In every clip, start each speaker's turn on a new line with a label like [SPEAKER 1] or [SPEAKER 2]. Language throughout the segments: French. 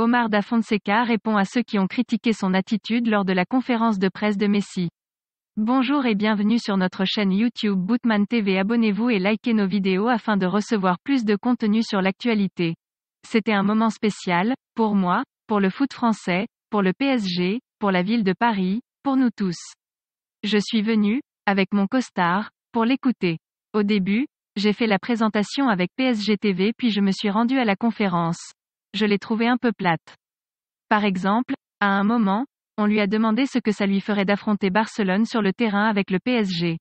[SPEAKER 1] Omar da Fonseca répond à ceux qui ont critiqué son attitude lors de la conférence de presse de Messi. Bonjour et bienvenue sur notre chaîne YouTube Bootman TV. Abonnez-vous et likez nos vidéos afin de recevoir plus de contenu sur l'actualité. C'était un moment spécial, pour moi, pour le foot français, pour le PSG, pour la ville de Paris, pour nous tous. Je suis venu, avec mon costard, pour l'écouter. Au début, j'ai fait la présentation avec PSG TV puis je me suis rendu à la conférence je l'ai trouvé un peu plate. Par exemple, à un moment, on lui a demandé ce que ça lui ferait d'affronter Barcelone sur le terrain avec le PSG.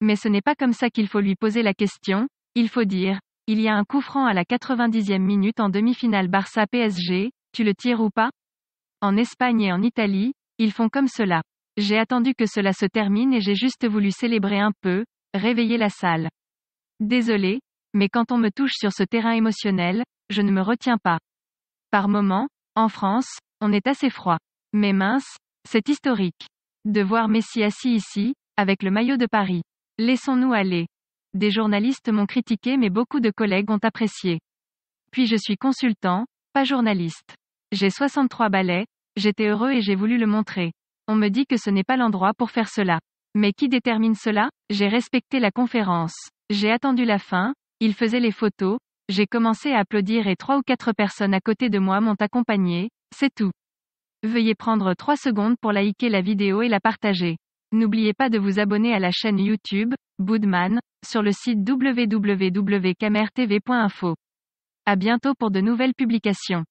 [SPEAKER 1] Mais ce n'est pas comme ça qu'il faut lui poser la question, il faut dire, il y a un coup franc à la 90e minute en demi-finale Barça-PSG, tu le tires ou pas En Espagne et en Italie, ils font comme cela. J'ai attendu que cela se termine et j'ai juste voulu célébrer un peu, réveiller la salle. Désolé, mais quand on me touche sur ce terrain émotionnel, je ne me retiens pas. Par moments, en France, on est assez froid. Mais mince, c'est historique. De voir Messi assis ici, avec le maillot de Paris. Laissons-nous aller. Des journalistes m'ont critiqué mais beaucoup de collègues ont apprécié. Puis je suis consultant, pas journaliste. J'ai 63 balais, j'étais heureux et j'ai voulu le montrer. On me dit que ce n'est pas l'endroit pour faire cela. Mais qui détermine cela J'ai respecté la conférence. J'ai attendu la fin, il faisait les photos, j'ai commencé à applaudir et trois ou quatre personnes à côté de moi m'ont accompagné, c'est tout. Veuillez prendre trois secondes pour liker la vidéo et la partager. N'oubliez pas de vous abonner à la chaîne YouTube, Boodman, sur le site www.kamer.tv.info. À bientôt pour de nouvelles publications.